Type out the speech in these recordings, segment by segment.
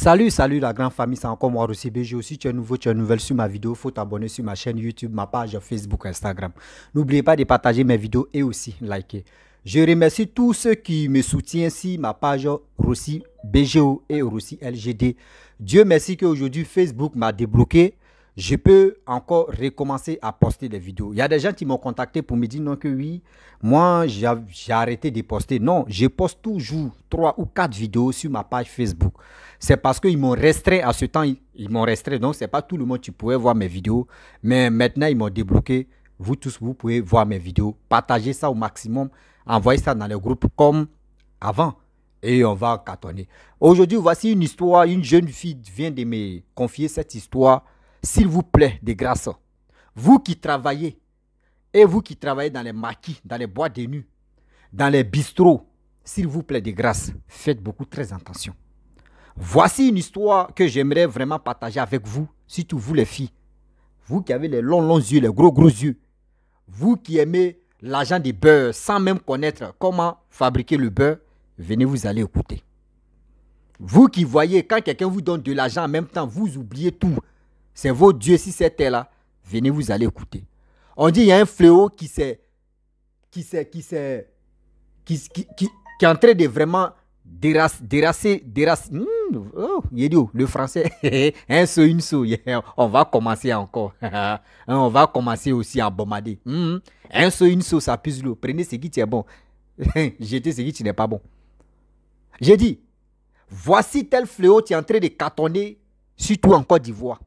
Salut, salut la grande famille, c'est encore moi Rossi BGO. Si tu es nouveau, tu es nouvelle sur ma vidéo, faut t'abonner sur ma chaîne YouTube, ma page Facebook, Instagram. N'oubliez pas de partager mes vidéos et aussi liker. Je remercie tous ceux qui me soutiennent sur ma page Rossi BGO et Rossi LGD. Dieu merci qu'aujourd'hui Facebook m'a débloqué je peux encore recommencer à poster des vidéos. Il y a des gens qui m'ont contacté pour me dire non que oui, moi j'ai arrêté de poster. Non, je poste toujours trois ou quatre vidéos sur ma page Facebook. C'est parce qu'ils m'ont restreint à ce temps, ils, m'ont restreint. Donc n'est pas tout le monde qui pouvait voir mes vidéos, mais maintenant ils m'ont débloqué. Vous tous, vous pouvez voir mes vidéos, partagez ça au maximum, envoyez ça dans le groupe comme avant et on va cartonner. Aujourd'hui, voici une histoire, une jeune fille vient de me confier cette histoire s'il vous plaît, des grâce, vous qui travaillez, et vous qui travaillez dans les maquis, dans les bois des nus. dans les bistrots, s'il vous plaît, de grâce, faites beaucoup très attention. Voici une histoire que j'aimerais vraiment partager avec vous, surtout vous les filles. Vous qui avez les longs, longs yeux, les gros, gros yeux. Vous qui aimez l'argent des beurre sans même connaître comment fabriquer le beurre, venez vous aller écouter. Vous qui voyez, quand quelqu'un vous donne de l'argent en même temps, vous oubliez tout. C'est vos dieux si c'était là. Venez, vous allez écouter. On dit il y a un fléau qui s'est. qui s'est. qui Qui, est en train de vraiment déracer. déracer. déracer. Mmh, oh, le français. un saut, une saut. On va commencer encore. On va commencer aussi à bombarder. Hmm, un saut, une saut, ça puise l'eau. Prenez ce qui est bon. Jetez ce qui n'est pas bon. J'ai dit, voici tel fléau qui est en train de cartonner, surtout en Côte d'Ivoire.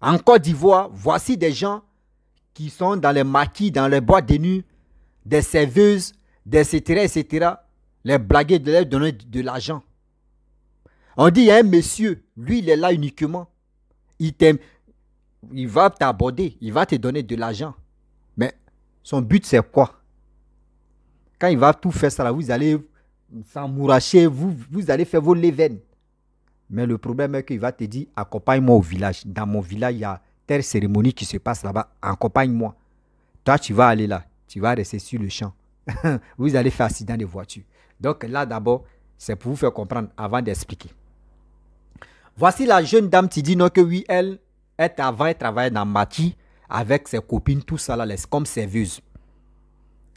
En Côte d'Ivoire, voici des gens qui sont dans les maquis, dans les bois des nus des serveuses, des etc., etc., les blaguer de leur donner de l'argent. On dit, il y a un hein, monsieur, lui, il est là uniquement. Il t'aime, il va t'aborder, il va te donner de l'argent. Mais son but, c'est quoi Quand il va tout faire ça, vous allez s'amouracher, vous, vous allez faire vos lévennes. Mais le problème est qu'il va te dire, accompagne-moi au village. Dans mon village, il y a telle cérémonie qui se passe là-bas, accompagne-moi. Toi, tu vas aller là, tu vas rester sur le champ. vous allez faire accident de voiture. Donc là, d'abord, c'est pour vous faire comprendre avant d'expliquer. Voici la jeune dame qui dit non que oui, elle, elle travaillait dans Mati avec ses copines, tout ça là, comme serveuse.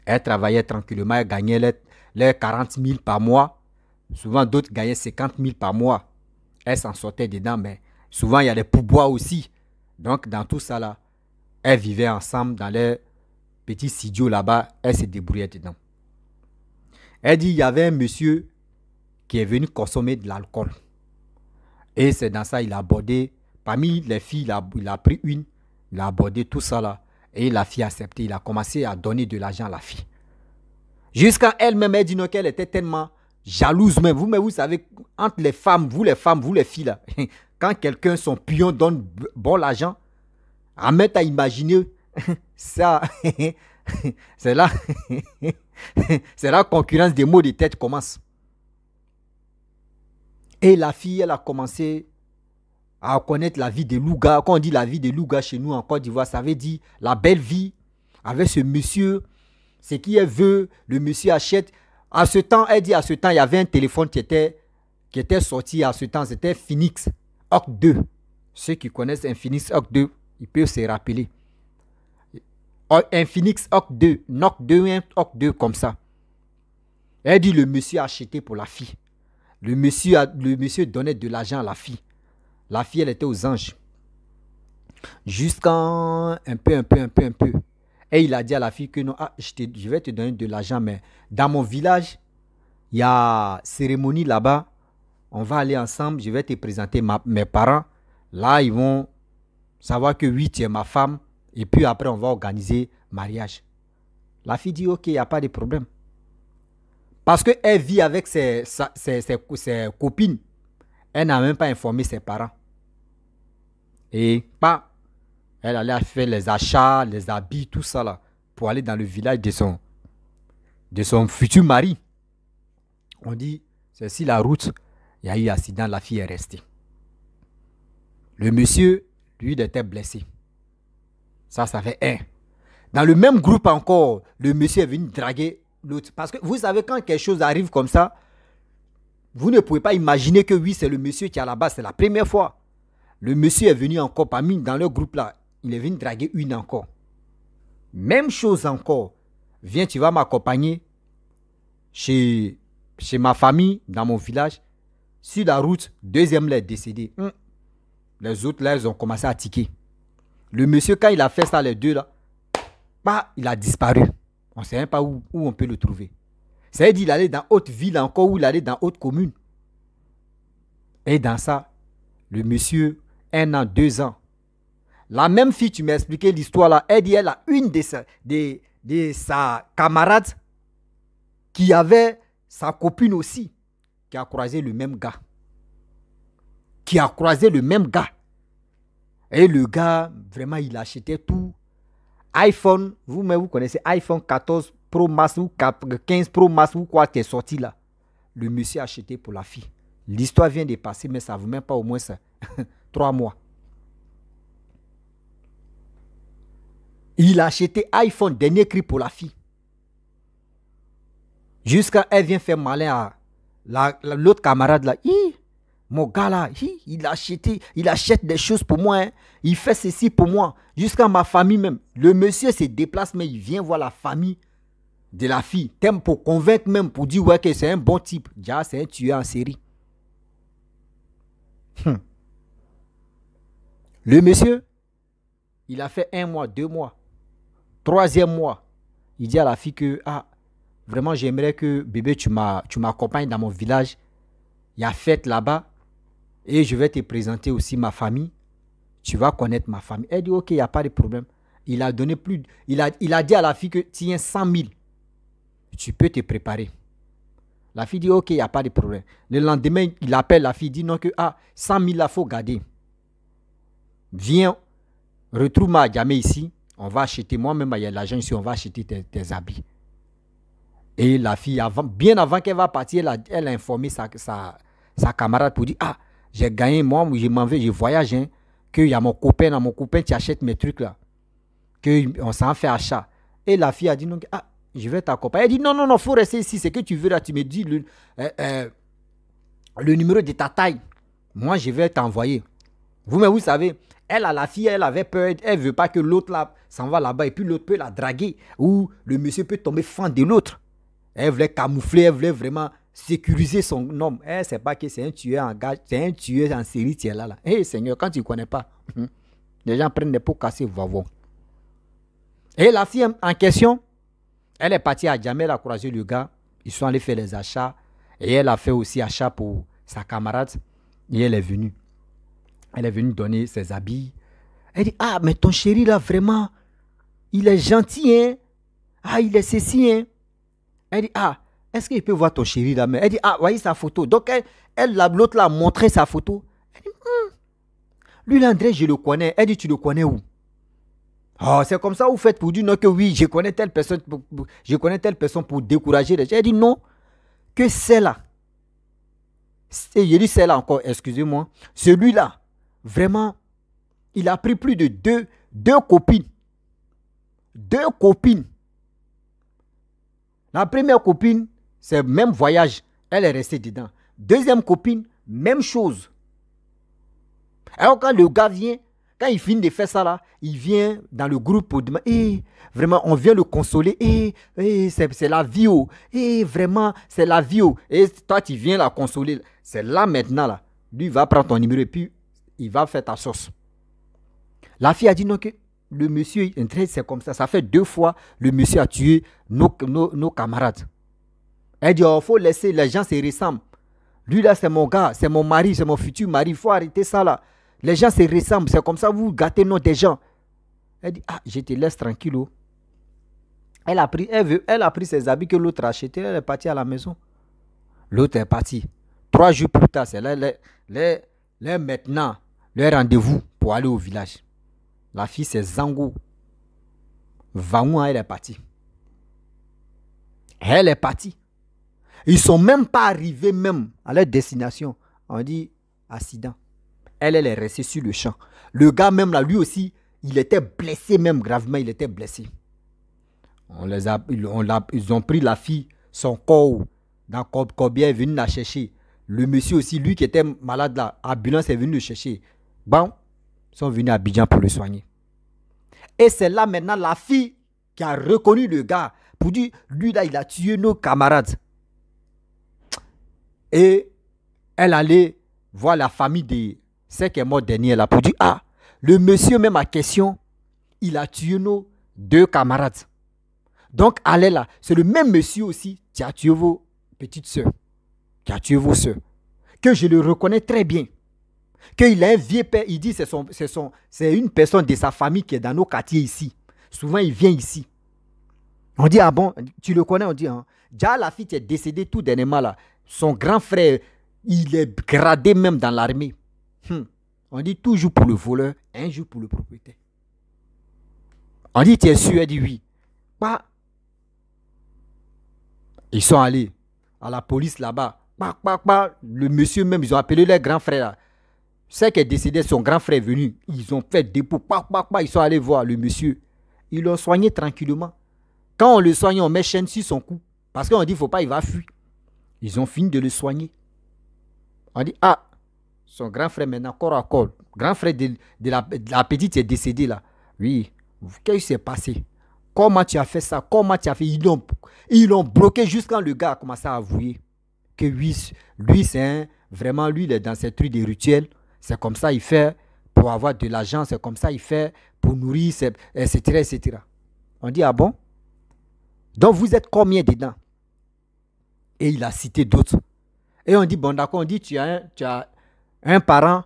Elle travaillait tranquillement, elle gagnait les, les 40 000 par mois. Souvent, d'autres gagnaient 50 000 par mois elle s'en sortait dedans, mais souvent il y a des pourboires aussi. Donc dans tout ça là, elles vivaient ensemble dans leur petits studio là-bas, elles se débrouillaient dedans. Elle dit, il y avait un monsieur qui est venu consommer de l'alcool. Et c'est dans ça, il a abordé, parmi les filles, il a, pris une, il a abordé tout ça là. Et la fille a accepté, il a commencé à donner de l'argent à la fille. Jusqu'à elle-même, elle dit qu'elle était tellement jalouse même. Vous, mais vous savez, entre les femmes, vous les femmes, vous les filles, quand quelqu'un, son pion donne bon l'argent, mettre à imaginer ça. C'est là, c'est là la concurrence des mots de tête commence. Et la fille, elle a commencé à connaître la vie de Louga. Quand on dit la vie de Louga chez nous en Côte d'Ivoire, ça veut dire la belle vie avec ce monsieur. Ce qui est veut, le monsieur achète. À ce temps, elle dit, à ce temps, il y avait un téléphone qui était, qui était sorti à ce temps, c'était Phoenix Oc 2. Ceux qui connaissent Infinix oc 2, ils peuvent se rappeler. Infinix oh, Phoenix 2, Noc 2, un 2 comme ça. Elle dit, le monsieur a acheté pour la fille. Le monsieur, le monsieur donnait de l'argent à la fille. La fille, elle était aux anges. Jusqu'en un peu, un peu, un peu, un peu. Et il a dit à la fille que non, ah, je, vais te donner de l'argent, mais dans mon village, il y a cérémonie là-bas. On va aller ensemble, je vais te présenter mes parents. Là, ils vont savoir que oui, tu es ma femme. Et puis après, on va organiser mariage. La fille dit, ok, il n'y a pas de problème. Parce qu'elle vit avec ses copines. Elle n'a même pas informé ses parents. Et pas elle allait faire les achats, les habits, tout ça là, pour aller dans le village de son, de son futur mari. On dit, c'est si la route, il y a eu accident, la fille est restée. Le monsieur, lui, était blessé. Ça, ça fait un. Dans le même groupe encore, le monsieur est venu draguer l'autre. Parce que vous savez, quand quelque chose arrive comme ça, vous ne pouvez pas imaginer que oui, c'est le monsieur qui est là-bas, c'est la première fois. Le monsieur est venu encore parmi dans le groupe là il est venu draguer une encore. Même chose encore. Viens, tu vas m'accompagner chez, chez ma famille, dans mon village. Sur la route, deuxième lettre est décédé. Hmm. Les autres là, ils ont commencé à tiquer. Le monsieur, quand il a fait ça, les deux là, bah, il a disparu. On ne sait même pas où, on peut le trouver. Ça veut dire qu'il allait dans autre ville encore ou il allait dans autre commune. Et dans ça, le monsieur, un an, deux ans, la même fille, tu m'as expliqué l'histoire là, elle dit elle a une de ses des sa camarade qui avait sa copine aussi, qui a croisé le même gars. Qui a croisé le même gars. Et le gars, vraiment, il achetait tout. iPhone, vous-même, vous connaissez iPhone 14 Pro Max ou 15 Pro Max ou quoi qui est sorti là. Le monsieur a acheté pour la fille. L'histoire vient de passer, mais ça ne vous met pas au moins ça. Trois mois. Il a acheté iPhone, dernier cri pour la fille. Jusqu'à elle vient faire malin à l'autre camarade là. mon gars là, il a acheté, il achète des choses pour moi. Hein. Il fait ceci pour moi. Jusqu'à ma famille même. Le monsieur se déplace, mais il vient voir la famille de la fille. T'aimes pour convaincre même, pour dire ouais que c'est un bon type. Déjà, c'est un tueur en série. Hmm. Le monsieur, il a fait un mois, deux mois troisième mois, il dit à la fille que, ah, vraiment, j'aimerais que bébé, tu m'accompagnes dans mon village. Il y a fête là-bas. Et je vais te présenter aussi ma famille. Tu vas connaître ma famille. Elle dit, ok, il n'y a pas de problème. Il a donné plus. Il a, il a dit à la fille que, tiens, 100 000. Tu peux te préparer. La fille dit, ok, il n'y a pas de problème. Le lendemain, il appelle la fille, il dit non que, ah, 100 000, il faut garder. Viens, retrouve-moi jamais ici on va acheter, moi-même, il y a l'argent ici, on va acheter tes, habits. Et la fille, avant, bien avant qu'elle va partir, elle a, informé sa, sa, sa, camarade pour dire, ah, j'ai gagné, moi, je m'en vais, je voyage, hein, qu'il y a mon copain, mon copain, tu achètes mes trucs là. on s'en fait achat. Et la fille a dit, non ah, je vais t'accompagner. Elle dit, non, non, non, il faut rester ici, c'est que tu veux là, tu me dis le, euh, euh, le numéro de ta taille. Moi, je vais t'envoyer. Vous, mais vous savez, elle a la fille, elle avait peur, elle veut pas que l'autre là s'en va là-bas et puis l'autre peut la draguer ou le monsieur peut tomber fan de l'autre. Elle voulait camoufler, elle voulait vraiment sécuriser son homme. Elle sait pas que c'est un tueur en gage, c'est un tueur en série tiens là là. Hé eh, Seigneur, quand tu connais pas, hum, les gens prennent des pots cassés, voir. Et la fille en question, elle est partie à Djamé, elle a le gars. Ils sont allés faire les achats. Et elle a fait aussi achat pour sa camarade. Et elle est venue. Elle est venue donner ses habits. Elle dit, ah, mais ton chéri là, vraiment, il est gentil, hein. Ah, il est ceci, hein. Elle dit, ah, est-ce qu'il peut voir ton chéri là Elle dit, ah, voyez sa photo. Donc, elle, l'autre là, montré sa photo. Elle dit, hmm. lui, l'André, je le connais. Elle dit, tu le connais où Oh, c'est comme ça, vous faites pour dire non que oui, je connais telle personne, je connais telle personne pour décourager les gens. Elle dit non, que c'est là. Et je dis là encore, excusez-moi. Celui-là, Vraiment, il a pris plus de deux, deux copines. Deux copines. La première copine, c'est le même voyage. Elle est restée dedans. Deuxième copine, même chose. Alors quand le gars vient, quand il finit de faire ça là, il vient dans le groupe pour demander, eh, vraiment, on vient le consoler, eh, eh c'est la vie, oh. Eh, vraiment, c'est la vie, oh. et eh, toi tu viens la consoler. C'est là maintenant là, lui va prendre ton numéro et puis il va faire ta sauce. La fille a dit non que le monsieur, c'est comme ça. Ça fait deux fois le monsieur a tué nos, camarades. Elle dit, il oh, faut laisser les gens se ressemblent. Lui là, c'est mon gars, c'est mon mari, c'est mon futur mari. Il faut arrêter ça là. Les gens se ressemblent. C'est comme ça, vous gâtez nos des gens. Elle dit, ah, je te laisse tranquille. Oh. Elle a, pris, elle, elle a pris ses habits que l'autre a achetés. Elle est partie à la maison. L'autre est parti. Trois jours plus tard, c'est là, maintenant leur rendez-vous pour aller au village. La fille, c'est Zango. où hein, elle est partie. Elle est partie. Ils ne sont même pas arrivés même à leur destination. On dit accident. Elle, elle est restée sur le champ. Le gars même là, lui aussi, il était blessé même gravement, il était blessé. On les ils ont pris la fille, son corps, dans Corbière, est venu la chercher. Le monsieur aussi, lui qui était malade là, ambulance est venu le chercher bon, sont venus à Abidjan pour le soigner. Et c'est là maintenant la fille qui a reconnu le gars pour dire, lui là, il a tué nos camarades. Et elle allait voir la famille de celle qui est mort dernier là pour dire, ah, le monsieur même à question, il a tué nos deux camarades. Donc, allez là, c'est le même monsieur aussi qui a tué vos petites soeurs, qui a tué vos soeurs, que je le reconnais très bien. Qu'il a un vieux père, il dit c'est son, c'est une personne de sa famille qui est dans nos quartiers ici. Souvent, il vient ici. On dit, ah bon, tu le connais, on dit, hein. Déjà, la fille est décédée tout dernièrement là. Son grand frère, il est gradé même dans l'armée. Hum. On dit toujours pour le voleur, un jour pour le propriétaire. On dit, tu es sûr Elle dit oui. Bah, ils sont allés à la police là-bas. Bah, bah, le monsieur même, ils ont appelé leur grand frère. C'est qu'il est décédé, son grand frère est venu. Ils ont fait dépôt. ils sont allés voir le monsieur. Ils l'ont soigné tranquillement. Quand on le soigne, on met chaîne sur son cou. Parce qu'on dit, il faut pas, il va fuir. Ils ont fini de le soigner. On dit, ah, son grand frère maintenant, corps à corps. Grand frère de, de, la, petite est décédé là. Oui. Qu'est-ce qui s'est passé Comment tu as fait ça Comment tu as fait Ils l'ont, ils bloqué jusqu'à le gars a commencé à avouer que lui, lui c'est vraiment lui, il est dans cette rue des rituels. C'est comme ça il fait pour avoir de l'argent, c'est comme ça il fait pour nourrir, etc., etc. On dit, ah bon Donc vous êtes combien dedans Et il a cité d'autres. Et on dit, bon d'accord, on dit, tu as un, un parent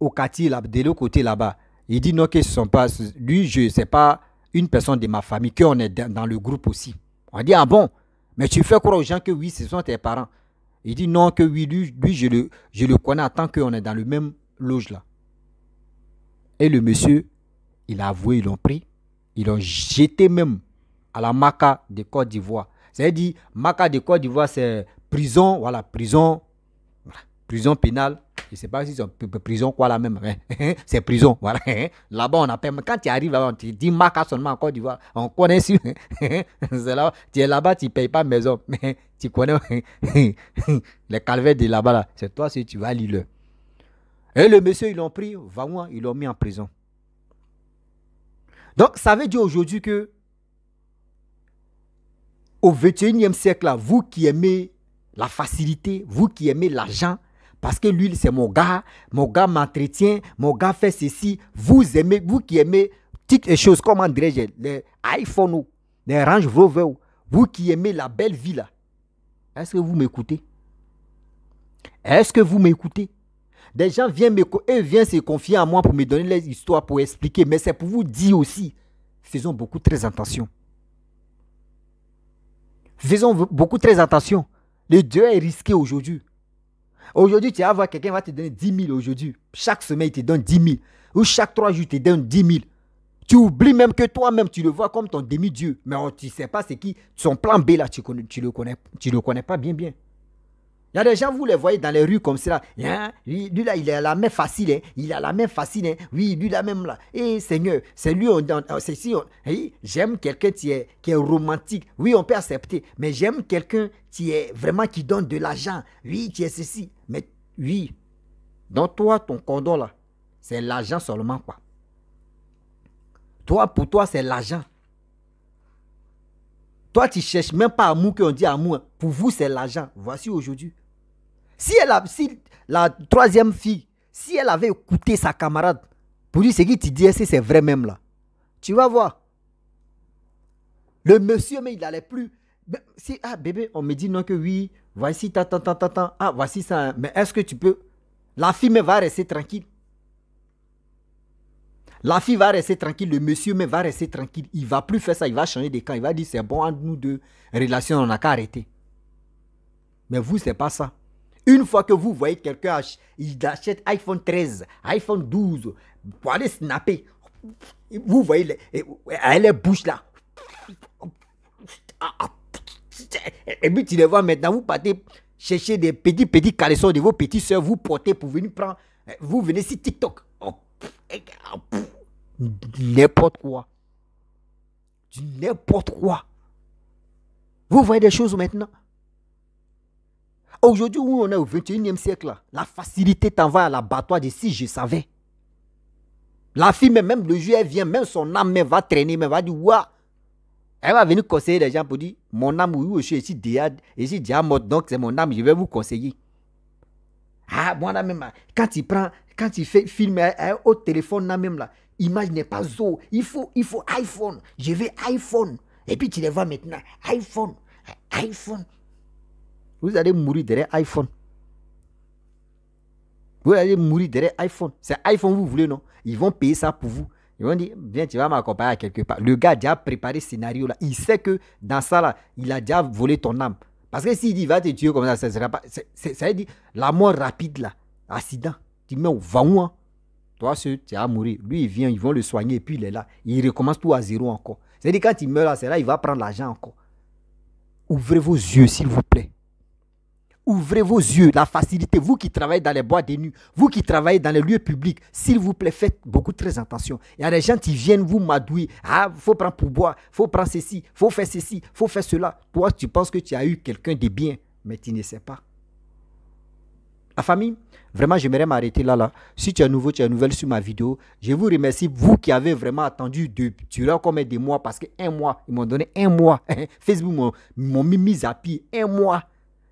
au quartier, de l'autre côté là-bas. Il dit, non, que ce sont pas, lui, je ne sais pas, une personne de ma famille, qu'on est dans le groupe aussi. On dit, ah bon, mais tu fais croire aux gens que oui, ce sont tes parents. Il dit non, que oui, lui, lui je, le, je le connais tant qu'on est dans le même loge là. Et le monsieur, il a avoué, ils l'ont pris. Ils l'ont jeté même à la Maca de Côte d'Ivoire. C'est-à-dire, Maca de Côte d'Ivoire, c'est prison, voilà, prison, prison pénale je ne sais pas si c'est prison quoi là même. Hein, hein, c'est prison. Voilà. Hein, là-bas, on appelle. Quand tu arrives là-bas, tu dis Maca seulement en Côte d'Ivoire. On connaît sûr. Là tu es là-bas, tu ne payes pas maison. Mais tu connais les calvaires de là-bas. Là. C'est toi si tu vas lire Et le monsieur, ils l'ont pris. va moi ils l'ont mis en prison. Donc, ça veut dire aujourd'hui que au 21e siècle, là, vous qui aimez la facilité, vous qui aimez l'argent, parce que lui c'est mon gars. Mon gars m'entretient. Mon gars fait ceci. Vous aimez, vous qui aimez toutes les choses, comme André les iPhone les Range Rover, vous qui aimez la belle vie là. Est-ce que vous m'écoutez Est-ce que vous m'écoutez Des gens viennent, me, viennent se confier à moi pour me donner les histoires, pour expliquer. Mais c'est pour vous dire aussi, faisons beaucoup très attention. Faisons beaucoup très attention. Le Dieu est risqué aujourd'hui. Aujourd'hui, tu vas voir quelqu'un va te donner 10 000 aujourd'hui. Chaque semaine, il te donne 10 000. Ou chaque trois jours, il te donne 10 000. Tu oublies même que toi-même, tu le vois comme ton demi-dieu. Mais tu ne sais pas c'est qui. Son plan B, là, tu ne tu le, connais, le connais pas bien, bien. Il y a des gens, vous les voyez dans les rues comme cela. Hein? Lui, là, il a la main facile. Hein. Il a la main facile. Hein. Oui, lui là même là. Eh Seigneur, c'est lui, on, c'est si eh, j'aime quelqu'un qui est, qui est romantique. Oui, on peut accepter. Mais j'aime quelqu'un qui est vraiment qui donne de l'argent. Oui, qui est ceci. Mais oui, dans toi, ton condo là, c'est l'argent seulement quoi. Toi, pour toi, c'est l'argent. Toi, tu cherches même pas amour qu'on dit amour. Hein. Pour vous, c'est l'argent. Voici aujourd'hui. Si, elle a, si la troisième fille, si elle avait écouté sa camarade pour lui ce qui te hein, c'est vrai même là. Tu vas voir. Le monsieur, mais il n'allait plus. Si, ah bébé, on me dit non que oui, voici, ta ah voici ça, hein. mais est-ce que tu peux... La fille, mais va rester tranquille. La fille va rester tranquille, le monsieur mais va rester tranquille. Il va plus faire ça, il va changer de camp. Il va dire c'est bon entre nous deux, relation, on n'a qu'à arrêter. Mais vous, n'est pas ça. Une fois que vous voyez quelqu'un, il achète iPhone 13, iPhone 12, pour aller snapper. Vous voyez, elle est bouche là. Et puis tu les vois maintenant, vous partez chercher des petits, petits caressons de vos petites soeurs, vous portez pour venir prendre, vous venez sur TikTok n'importe quoi. n'importe quoi. Vous voyez des choses maintenant Aujourd'hui, où on est au 21e siècle, la facilité t'envoie à l'abattoir de si je savais. La fille, même, le jour elle vient, même son âme va traîner, elle va dire, Elle va venir conseiller les gens pour dire, mon âme, oui, je suis ici je suis donc c'est mon âme, je vais vous conseiller. Ah, moi-là même, quand il prend, quand il fait film hein, hein, au téléphone là même là, image n'est pas zo. Il faut, il faut iPhone. Je veux iPhone. Et puis tu les vois maintenant. iPhone. iPhone. Vous allez mourir derrière iPhone. Vous allez mourir derrière iPhone. C'est iPhone vous voulez, non Ils vont payer ça pour vous. Ils vont dire, viens, tu vas m'accompagner quelque part. Le gars a déjà préparé ce scénario là. Il sait que dans ça là, il a déjà volé ton âme. Parce que s'il dit, va te tuer comme ça, ça ne sera pas. Ça veut dire, la mort rapide là, accident. Tu mets au va hein. Toi, tu vas mourir. Lui, il vient, ils vont le soigner, et puis il est là. Il recommence tout à zéro encore. C'est-à-dire, quand il meurt là, c'est là, il va prendre l'argent encore. Ouvrez vos yeux, s'il vous plaît. Ouvrez vos yeux, la facilité. Vous qui travaillez dans les bois des nuits, vous qui travaillez dans les lieux publics, s'il vous plaît, faites beaucoup très attention. Il y a des gens qui viennent vous madouer. Ah, faut prendre pour boire, faut prendre ceci, faut faire ceci, faut faire cela. Toi, tu penses que tu as eu quelqu'un de bien, mais tu ne sais pas. La famille, vraiment, j'aimerais m'arrêter là, là. Si tu es nouveau, tu es nouvelle sur ma vidéo, je vous remercie, vous qui avez vraiment attendu de, tu l'as comme des mois, parce que un mois, ils m'ont donné un mois. Hein, Facebook m'a mis à pied, un mois.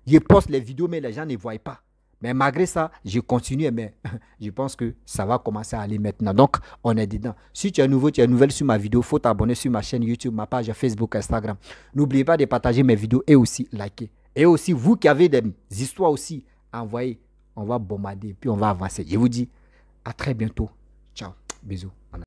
Je poste les vidéos, mais les gens ne voient pas. Mais malgré ça, je continue, mais je pense que ça va commencer à aller maintenant. Donc, on est dedans. Si tu es nouveau, tu es nouvelle sur ma vidéo, faut t'abonner sur ma chaîne YouTube, ma page Facebook, Instagram. N'oubliez pas de partager mes vidéos et aussi liker. Et aussi, vous qui avez des histoires aussi, envoyez. On va bombarder, puis on va avancer. Je vous dis à très bientôt. Ciao. Bisous.